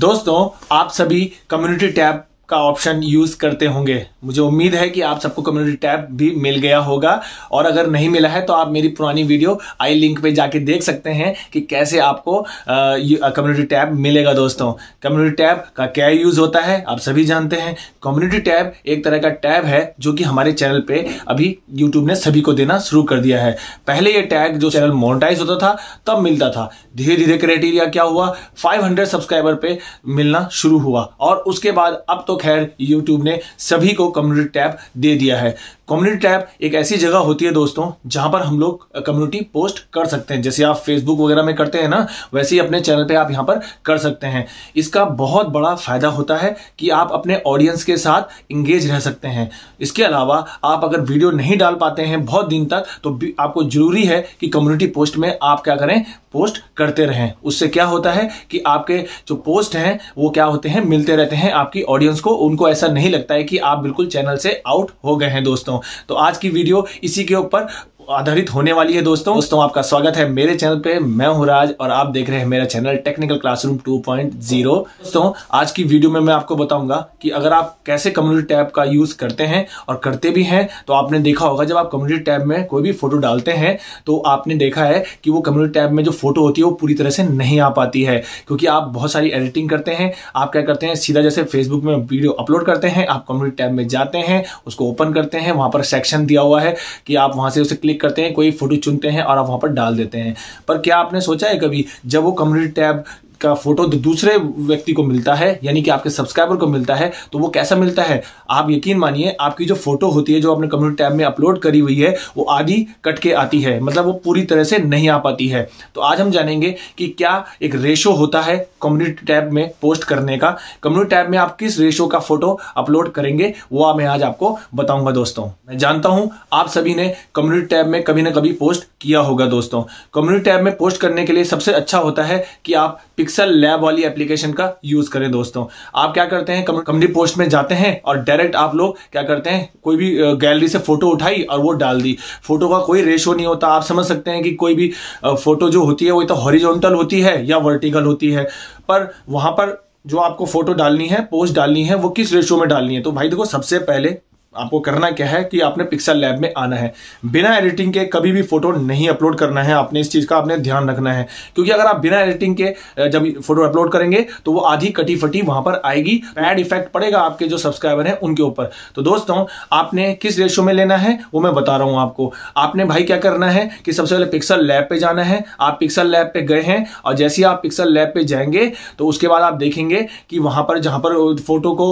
दोस्तों आप सभी कम्युनिटी टैब का ऑप्शन यूज करते होंगे मुझे उम्मीद है कि आप सबको कम्युनिटी टैब भी मिल गया होगा और अगर नहीं मिला है तो आप मेरी पुरानी वीडियो आई लिंक पे जाके देख सकते हैं कि कैसे आपको कम्युनिटी टैब मिलेगा दोस्तों कम्युनिटी टैब का क्या यूज होता है आप सभी जानते हैं कम्युनिटी टैब एक तरह का टैब है जो कि हमारे चैनल पे अभी यूट्यूब ने सभी को देना शुरू कर दिया है पहले ये टैग जो चैनल मोनिटाइज होता था तब मिलता था धीरे धीरे क्राइटेरिया क्या हुआ फाइव सब्सक्राइबर पे मिलना शुरू हुआ और उसके बाद अब तो खैर यूट्यूब ने सभी को कम्युनिटी टैब दे दिया है कम्युनिटी टैब एक ऐसी जगह होती है दोस्तों जहां पर हम लोग कम्युनिटी पोस्ट कर सकते हैं जैसे आप फेसबुक वगैरह में करते हैं ना वैसे ही अपने चैनल पे आप यहां पर कर सकते हैं इसका बहुत बड़ा फायदा होता है कि आप अपने ऑडियंस के साथ इंगेज रह सकते हैं इसके अलावा आप अगर वीडियो नहीं डाल पाते हैं बहुत दिन तक तो आपको जरूरी है कि कम्युनिटी पोस्ट में आप क्या करें पोस्ट करते रहें उससे क्या होता है कि आपके जो पोस्ट हैं वो क्या होते हैं मिलते रहते हैं आपकी ऑडियंस को उनको ऐसा नहीं लगता है कि आप बिल्कुल चैनल से आउट हो गए हैं दोस्तों तो आज की वीडियो इसी के ऊपर आधारित होने वाली है दोस्तों दोस्तों आपका स्वागत है मेरे चैनल पे मैं हूं राज और आप देख रहे हैं मेरा चैनल टेक्निकल क्लासरूम 2.0 दोस्तों आज की वीडियो में मैं आपको बताऊंगा कि अगर आप कैसे कम्युनिटी टैब का यूज करते हैं और करते भी हैं तो आपने देखा होगा जब आप कम्युनिटी टैब में कोई भी फोटो डालते हैं तो आपने देखा है कि वो कम्युनिटी टैब में जो फोटो होती है वो पूरी तरह से नहीं आ पाती है क्योंकि आप बहुत सारी एडिटिंग करते हैं आप क्या करते हैं सीधा जैसे फेसबुक में वीडियो अपलोड करते हैं आप कम्युनिटी टैब में जाते हैं उसको ओपन करते हैं वहां पर सेक्शन दिया हुआ है कि आप वहां से उसे क्लिक करते हैं कोई फोटो चुनते हैं और आप वहाँ पर डाल देते हैं पर क्या आपने सोचा है कभी जब वो कम्युनिटी टैब का फोटो तो दूसरे व्यक्ति को मिलता है यानी कि आपके सब्सक्राइबर को मिलता है तो वो कैसा मिलता है आप यकीन मानिए आपकी जो फोटो होती है जो आपने कम्युनिटी टैब में अपलोड करी हुई है वो आधी कट के आती है मतलब वो पूरी तरह से नहीं आ पाती है तो आज हम जानेंगे कि क्या एक रेशो होता है कम्युनिटी टैब में पोस्ट करने का कम्युनिटी टैब में आप किस रेशो का फोटो अपलोड करेंगे वो मैं आज आपको बताऊंगा दोस्तों मैं जानता हूं आप सभी ने कम्युनिटी टैब में कभी ना कभी पोस्ट किया होगा दोस्तों कम्युनिटी टैब में पोस्ट करने के लिए सबसे अच्छा होता है कि आप पिक्स पिक्सल लैब वाली एप्लीकेशन का यूज करें दोस्तों आप क्या करते हैं कंपनी पोस्ट में जाते हैं और डायरेक्ट आप लोग क्या करते हैं कोई भी गैलरी से फोटो उठाई और वो डाल दी फोटो का कोई रेशो नहीं होता आप समझ सकते हैं कि कोई भी फोटो जो होती है वो तो हॉरिजोनटल होती है या वर्टिकल होती है पर वहां पर जो आपको फोटो डालनी है पोस्ट डालनी है वो किस रेशो में डालनी है तो भाई देखो सबसे पहले आपको करना क्या है कि आपने पिक्सल लैब में आना है बिना एडिटिंग के कभी भी फोटो नहीं अपलोड करना है आपने इस चीज़ का आपने ध्यान रखना है क्योंकि अगर आप बिना एडिटिंग के जब फोटो अपलोड करेंगे तो वो आधी कटी फटी वहां पर आएगी बैड इफेक्ट पड़ेगा आपके जो सब्सक्राइबर हैं उनके ऊपर तो दोस्तों आपने किस रेशो में लेना है वो मैं बता रहा हूँ आपको आपने भाई क्या करना है कि सबसे पहले पिक्सल लैब पे जाना है आप पिक्सल लैब पे गए हैं और जैसे ही आप पिक्सल लैब पे जाएंगे तो उसके बाद आप देखेंगे कि वहां पर जहां पर फोटो को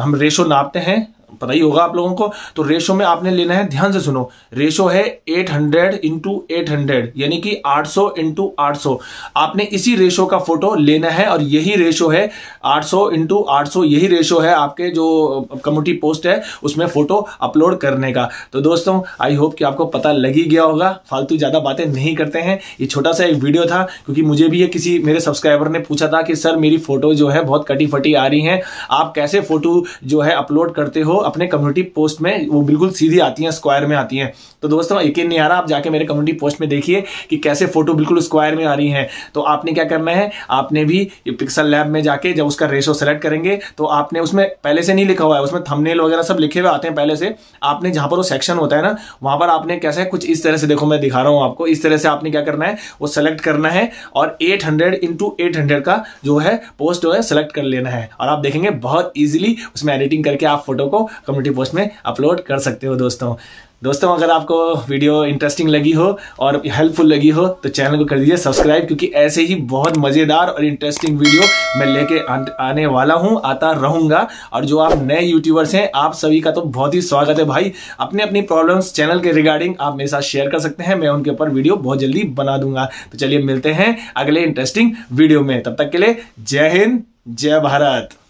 हम रेशो नापते हैं पता ही होगा आप लोगों को तो रेशो में आपने लेना है ध्यान से सुनो रेशो है 800 हंड्रेड इंटू एट यानी कि 800 सौ इंटू आठ आपने इसी रेशो का फोटो लेना है और यही रेशो है 800 सौ इंटू आठ यही रेशो है आपके जो कम्युनिटी पोस्ट है उसमें फोटो अपलोड करने का तो दोस्तों आई होप कि आपको पता लग ही गया होगा फालतू ज़्यादा बातें नहीं करते हैं ये छोटा सा एक वीडियो था क्योंकि मुझे भी ये किसी मेरे सब्सक्राइबर ने पूछा था कि सर मेरी फोटो जो है बहुत कटी फटी आ रही है आप कैसे फोटो जो है अपलोड करते हो अपने कम्युनिटी पोस्ट में वो बिल्कुल सीधी आती हैं स्क्वायर में आती हैं तो दोस्तों यकीन नहीं आ रहा आप जाके मेरे कम्युनिटी पोस्ट में देखिए कि कैसे फोटो बिल्कुल स्क्वायर में आ रही हैं तो आपने क्या करना है आपने भी पिक्सल लैब में जाके जब उसका रेशो सेलेक्ट करेंगे तो आपने उसमें पहले से नहीं लिखा हुआ है उसमें थमनेल वगैरह सब लिखे हुए आते हैं पहले से आपने जहाँ पर वो सेक्शन होता है ना वहाँ पर आपने कैसे कुछ इस तरह से देखो मैं दिखा रहा हूँ आपको इस तरह से आपने क्या करना है वो सेलेक्ट करना है और एट हंड्रेड इंटू एट का जो है पोस्ट जो है सेलेक्ट कर लेना है और आप देखेंगे बहुत ईजिली उसमें एडिटिंग करके आप फोटो को कम्युनिटी पोस्ट में अपलोड कर सकते हो दोस्तों दोस्तों अगर आपको वीडियो इंटरेस्टिंग लगी हो और हेल्पफुल लगी हो तो चैनल को कर दीजिए सब्सक्राइब क्योंकि ऐसे ही बहुत मज़ेदार और इंटरेस्टिंग वीडियो मैं लेके आने वाला हूँ आता रहूँगा और जो आप नए यूट्यूबर्स हैं आप सभी का तो बहुत ही स्वागत है भाई अपने अपनी प्रॉब्लम्स चैनल के रिगार्डिंग आप मेरे साथ शेयर कर सकते हैं मैं उनके ऊपर वीडियो बहुत जल्दी बना दूंगा तो चलिए मिलते हैं अगले इंटरेस्टिंग वीडियो में तब तक के लिए जय हिंद जय भारत